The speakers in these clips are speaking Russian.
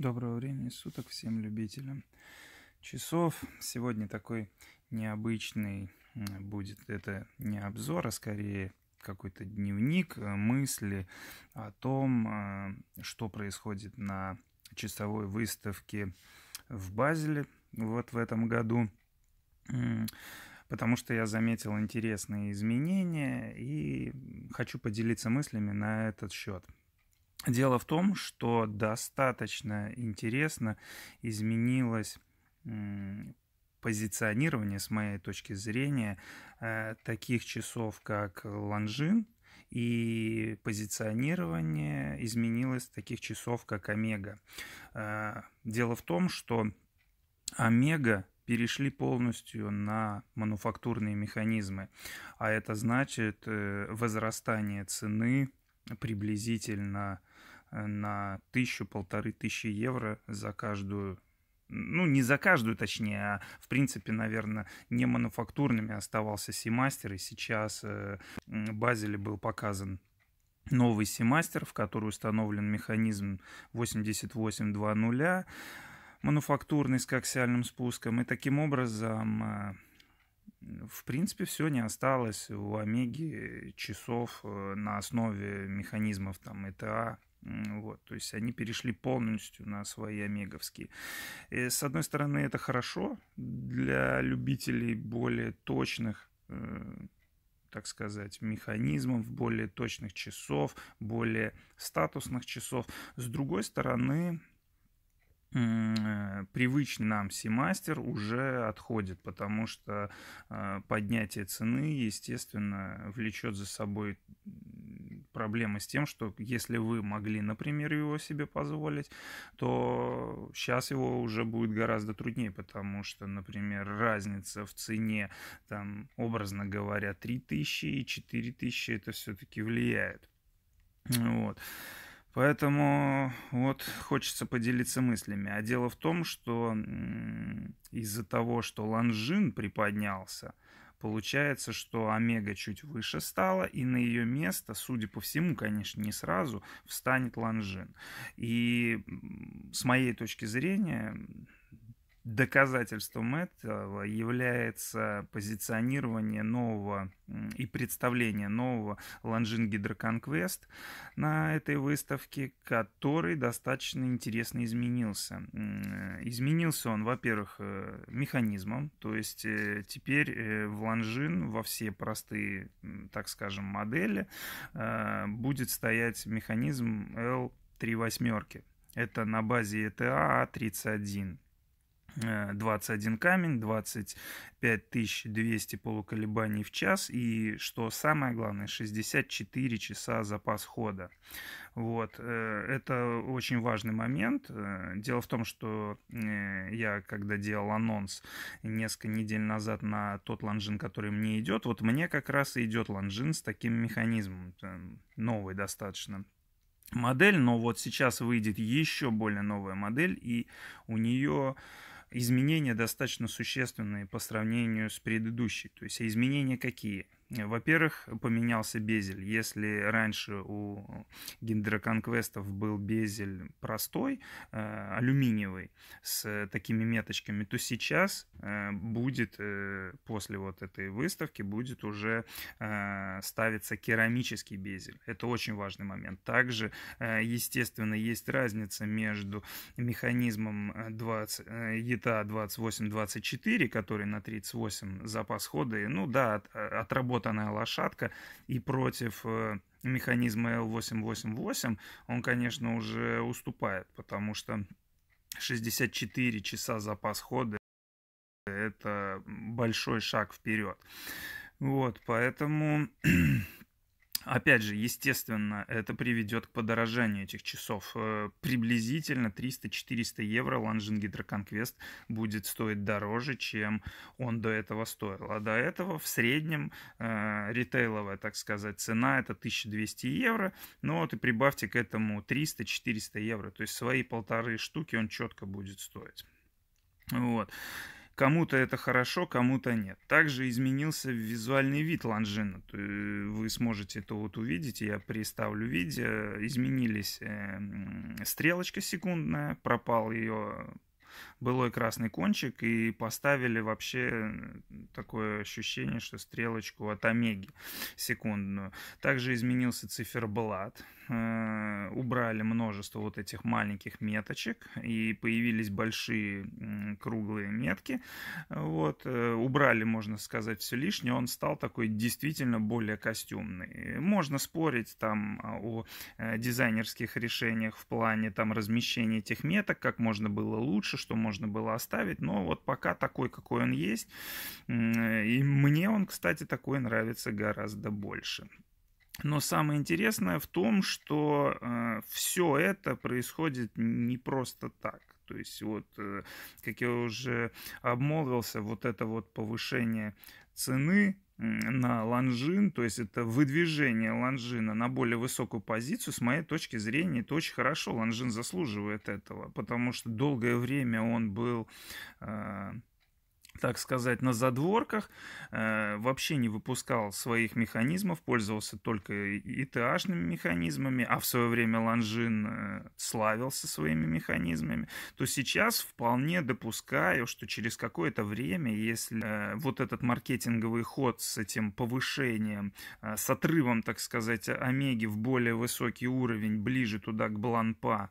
Доброго времени суток всем любителям часов. Сегодня такой необычный будет, это не обзор, а скорее какой-то дневник э, мысли о том, э, что происходит на часовой выставке в Базеле вот в этом году. Потому что я заметил интересные изменения и хочу поделиться мыслями на этот счет. Дело в том, что достаточно интересно изменилось позиционирование, с моей точки зрения, э, таких часов, как Ланжин, и позиционирование изменилось таких часов, как Омега. Э, дело в том, что Омега перешли полностью на мануфактурные механизмы, а это значит э, возрастание цены приблизительно на тысячу-полторы тысячи евро за каждую ну, не за каждую, точнее, а, в принципе, наверное, не мануфактурными оставался Симастер, и сейчас э, Базеле был показан новый Симастер, в который установлен механизм 88.2.0, мануфактурный с коаксиальным спуском, и таким образом... Э, в принципе, все не осталось у Омеги часов э, на основе механизмов там ETA вот, то есть они перешли полностью на свои омеговские. И, э, с одной стороны, это хорошо для любителей более точных э, так сказать, механизмов, более точных часов, более статусных часов. С другой стороны, э, привычный нам семастер уже отходит, потому что поднятие цены, естественно, влечет за собой проблемы с тем, что если вы могли, например, его себе позволить, то сейчас его уже будет гораздо труднее, потому что, например, разница в цене, там, образно говоря, 3000 и 4000 это все-таки влияет. Вот. Поэтому вот хочется поделиться мыслями. А дело в том, что из-за того, что Ланжин приподнялся, Получается, что омега чуть выше стала, и на ее место, судя по всему, конечно, не сразу, встанет Ланжин. И с моей точки зрения, Доказательством этого является позиционирование нового и представление нового Ланжин Гидроконквест на этой выставке, который достаточно интересно изменился. Э, изменился он, во-первых, э, механизмом, то есть э, теперь в Ланжин во все простые, так скажем, модели будет стоять механизм L3 восьмерки. Это на базе ETA A31. А 21 э, камень, 25 200 полуколебаний в час и, что самое главное, 64 часа запас хода. Вот, э, это очень важный момент. Э, дело в том, что я, когда делал анонс несколько недель назад на тот лонжин, который мне идет, вот мне как раз и идет лонжин с таким механизмом, новый достаточно модель, но вот сейчас выйдет еще более новая модель, и у нее изменения достаточно существенные по сравнению с предыдущей. То есть а изменения какие? Э, во-первых, поменялся безель. Если раньше у э, гидроконквестов был безель простой, э, алюминиевый, с такими меточками, то сейчас будет, после вот этой выставки, будет уже ставиться керамический безель. Это очень важный момент. Также, естественно, есть разница между механизмом 20, ETA 2824 который на 38 запас хода, ну да, от, отработан вот лошадка, и против э, механизма L888 он, конечно, уже уступает, потому что 64 часа запас хода – это большой шаг вперед. Вот, поэтому Опять же, естественно, это приведет к подорожанию этих часов. Э, приблизительно 300-400 евро Longines Conquest будет стоить дороже, чем он до этого стоил. А до этого в среднем э, ритейловая, так сказать, цена это 1200 евро. Ну вот и прибавьте к этому 300-400 евро. То есть свои полторы штуки он четко будет стоить. Вот. Кому-то это хорошо, кому-то нет. Также изменился визуальный вид лонжина. Вы сможете это вот увидеть, я приставлю видео. Изменились эм, стрелочка секундная, пропал ее былой красный кончик и поставили вообще э, такое ощущение, что стрелочку от омеги секундную. Также изменился циферблат. Э, убрали множество вот этих маленьких меточек и появились большие круглые метки. Вот, э, убрали, можно сказать, все лишнее. Он стал такой действительно более костюмный. Можно спорить там а, о э, дизайнерских решениях в плане там размещения этих меток, как можно было лучше, что можно было оставить. Но вот пока такой, какой он есть. И мне он, кстати, такой нравится гораздо больше. Но самое интересное в том, что э, все это происходит не просто так. То есть вот, э, как я уже обмолвился, вот это вот повышение цены на лонжин, то есть это выдвижение лонжина на более высокую позицию, с моей точки зрения, это очень хорошо. Лонжин заслуживает этого, потому что долгое время он был... Э, так сказать, на задворках, э, вообще не выпускал своих механизмов, пользовался только ИТАшными механизмами, а в свое время Ланжин э, славился своими механизмами, то сейчас вполне допускаю, что через какое-то время, если э, вот этот маркетинговый ход с этим повышением, э, с отрывом, так сказать, Омеги в более высокий уровень, ближе туда к Бланпа,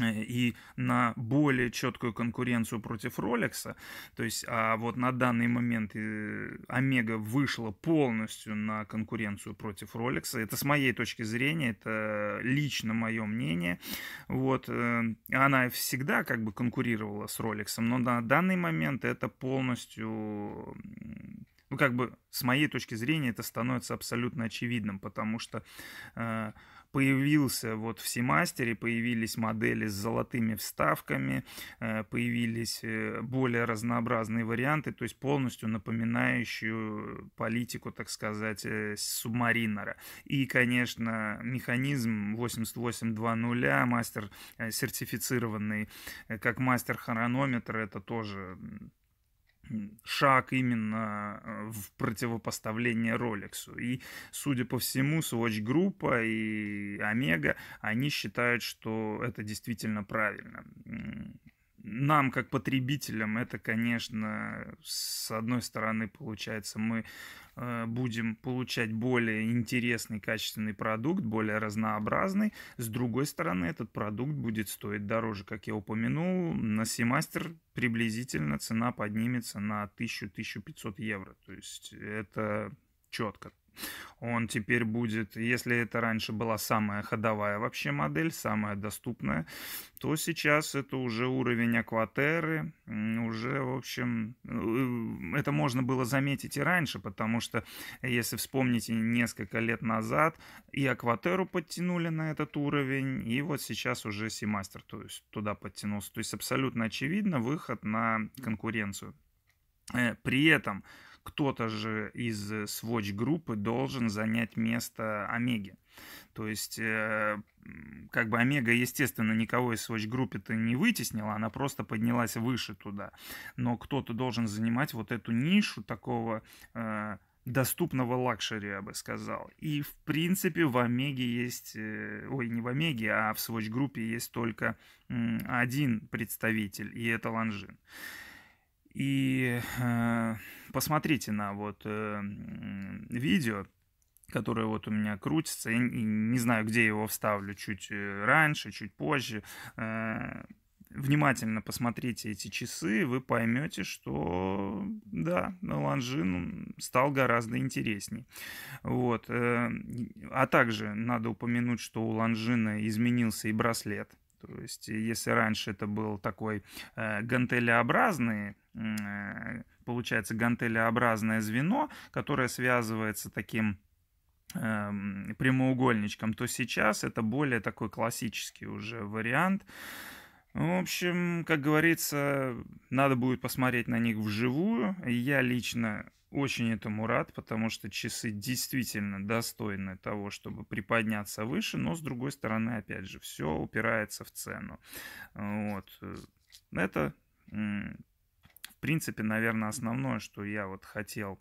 Э, и на более четкую конкуренцию против Rolex. То есть, а вот на данный момент э, Омега вышла полностью на конкуренцию против Rolex. Это с моей точки зрения, это лично мое мнение. Вот. Э, она всегда как бы конкурировала с Rolex, но на данный момент это полностью ну, как бы, с моей точки зрения, это становится абсолютно очевидным, потому что э, появился вот в Семастере, появились модели с золотыми вставками, э, появились э, более разнообразные варианты, то есть полностью напоминающую политику, так сказать, э, субмаринера. И, конечно, механизм 88.2.0, мастер сертифицированный как мастер хронометр, это тоже шаг именно э, в противопоставление Ролексу. И, судя по всему, Swatch Группа и Омега, они считают, что это действительно правильно. Нам, как потребителям, это, конечно, с одной стороны, получается, мы Э, будем получать более интересный, качественный продукт, более разнообразный. С другой стороны, этот продукт будет стоить дороже. Как я упомянул, на Семастер приблизительно цена поднимется на 1000-1500 евро. То есть это четко. Он теперь будет, если это раньше была самая ходовая вообще модель, самая доступная, то сейчас это уже уровень акватеры, уже, в общем, э, это можно было заметить и раньше, потому что, если вспомните, несколько лет назад и акватеру подтянули на этот уровень, и вот сейчас уже Симастер то есть, туда подтянулся. То есть абсолютно очевидно выход на конкуренцию. Э, при этом кто-то же из э, Swatch-группы должен занять место Омеги. То есть, э, как бы Омега, естественно, никого из Swatch группы то не вытеснила, она просто поднялась выше туда. Но кто-то должен занимать вот эту нишу такого э, доступного лакшери, я бы сказал. И, в принципе, в Омеге есть... Ой, не в Омеге, а в Swatch группе есть только один представитель, и это Ланжин. И посмотрите на вот э, видео, которое вот у меня крутится. Я не знаю, где его вставлю, чуть э, раньше, чуть позже. Э, внимательно посмотрите эти часы, вы поймете, что да, Ланжин стал гораздо интересней. Вот. Э, а также надо упомянуть, что у Ланжина изменился и браслет. То есть, если раньше это был такой э, гантелеобразный э, получается гантелеобразное звено, которое связывается таким эм, прямоугольничком, то сейчас это более такой классический уже вариант. В общем, как говорится, надо будет посмотреть на них вживую. Я лично очень этому рад, потому что часы действительно достойны того, чтобы приподняться выше, но с другой стороны, опять же, все упирается в цену. Вот. Э, это принципе, наверное, основное, что я вот хотел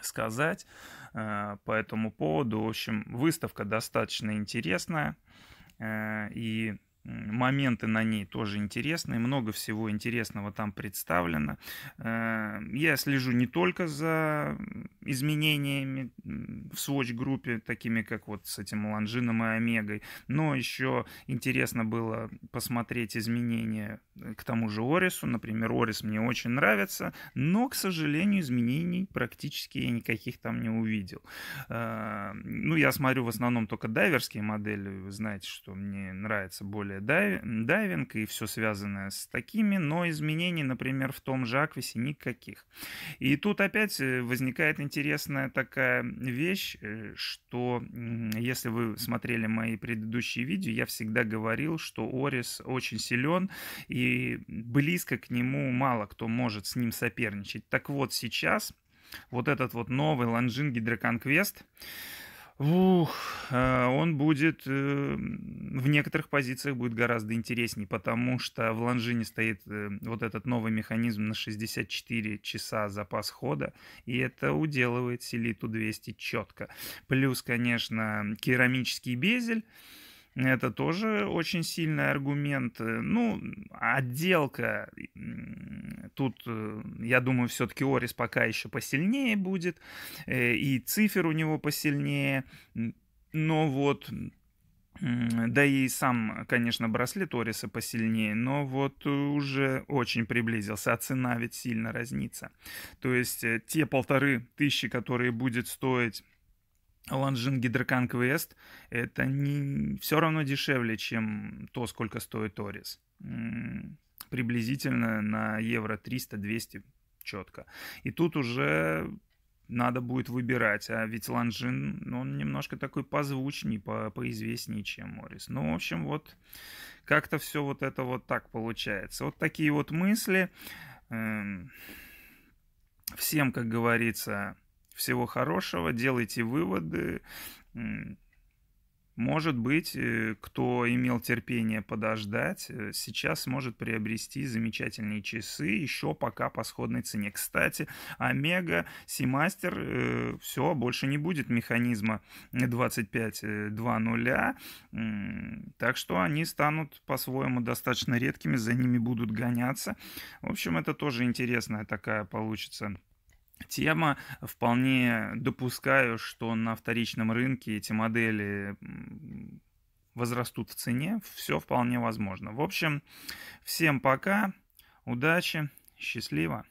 сказать э, по этому поводу. В общем, выставка достаточно интересная. Э, и моменты на ней тоже интересные, много всего интересного там представлено. Э, я слежу не только за изменениями в Swatch-группе, такими как вот с этим Ланжином и Омегой, но еще интересно было посмотреть изменения э, к тому же Орису. Например, Орис мне очень нравится, но, к сожалению, изменений практически я никаких там не увидел. Э, ну, я смотрю в основном только дайверские модели, вы знаете, что мне нравится более Э, далее. Дайвинг и все связанное с такими, но изменений, например, в том же Аквисе никаких. И тут опять э, возникает интересная такая вещь, э, что если вы смотрели мои предыдущие видео, я всегда говорил, что Орис очень силен и близко к нему мало кто может с ним соперничать. Так вот сейчас вот этот вот новый Ланжин Гидроконквест, Квест Ух, э, он будет э, в некоторых позициях будет гораздо интереснее, потому что в Ланжине стоит э, вот этот новый механизм на 64 часа запас хода, и это уделывает Селиту 200 четко. Плюс, конечно, керамический безель, это тоже очень сильный аргумент. Ну, отделка Тут, э, я думаю, все-таки Орис пока еще посильнее будет, э, и цифер у него посильнее. Но вот да и сам, конечно, браслет Ориса посильнее, но вот э, уже очень приблизился, а цена ведь сильно разнится. То есть те полторы тысячи, которые будет стоить Ланжин Гидрокан Квест, это не... все равно дешевле, чем то, сколько стоит Орис приблизительно на евро 300-200 четко. И тут уже надо будет выбирать. А ведь Ланжин, ну, он немножко такой позвучнее, по поизвестнее, чем Морис. Ну, в общем, вот как-то все вот это вот так получается. Вот такие вот мысли. Эм, всем, как говорится, всего хорошего, делайте выводы. Может быть, э, кто имел терпение подождать, э, сейчас может приобрести замечательные часы еще пока по сходной цене. Кстати, Омега Симастер, э, все, больше не будет механизма 25.2.0, э, так что они станут по-своему достаточно редкими, за ними будут гоняться. В общем, это тоже интересная такая получится тема. Вполне допускаю, что на вторичном рынке эти модели возрастут в цене. Все вполне возможно. В общем, всем пока, удачи, счастливо.